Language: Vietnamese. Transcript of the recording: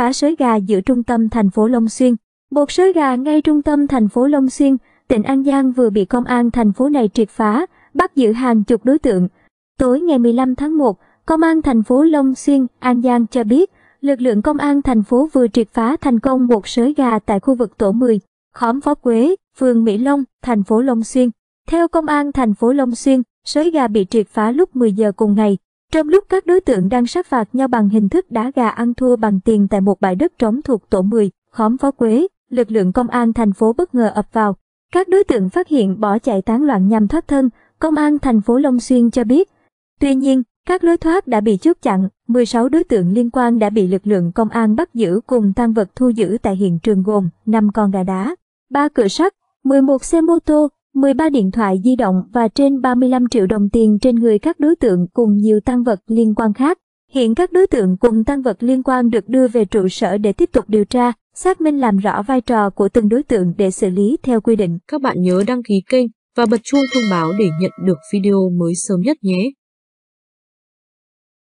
phá sới gà giữa trung tâm thành phố Long Xuyên. Một sới gà ngay trung tâm thành phố Long Xuyên, tỉnh An Giang vừa bị công an thành phố này triệt phá, bắt giữ hàng chục đối tượng. Tối ngày 15 tháng 1, Công an thành phố Long Xuyên, An Giang cho biết, lực lượng công an thành phố vừa triệt phá thành công một sới gà tại khu vực tổ 10, khóm Phó Quế, phường Mỹ Long, thành phố Long Xuyên. Theo công an thành phố Long Xuyên, sới gà bị triệt phá lúc 10 giờ cùng ngày. Trong lúc các đối tượng đang sát phạt nhau bằng hình thức đá gà ăn thua bằng tiền tại một bãi đất trống thuộc tổ 10, khóm Phó Quế, lực lượng công an thành phố bất ngờ ập vào. Các đối tượng phát hiện bỏ chạy tán loạn nhằm thoát thân, công an thành phố Long Xuyên cho biết. Tuy nhiên, các lối thoát đã bị chốt chặn, 16 đối tượng liên quan đã bị lực lượng công an bắt giữ cùng tăng vật thu giữ tại hiện trường gồm 5 con gà đá, 3 cửa sắt, 11 xe mô tô, 13 điện thoại di động và trên 35 triệu đồng tiền trên người các đối tượng cùng nhiều tăng vật liên quan khác. Hiện các đối tượng cùng tăng vật liên quan được đưa về trụ sở để tiếp tục điều tra, xác minh làm rõ vai trò của từng đối tượng để xử lý theo quy định. Các bạn nhớ đăng ký kênh và bật chuông thông báo để nhận được video mới sớm nhất nhé.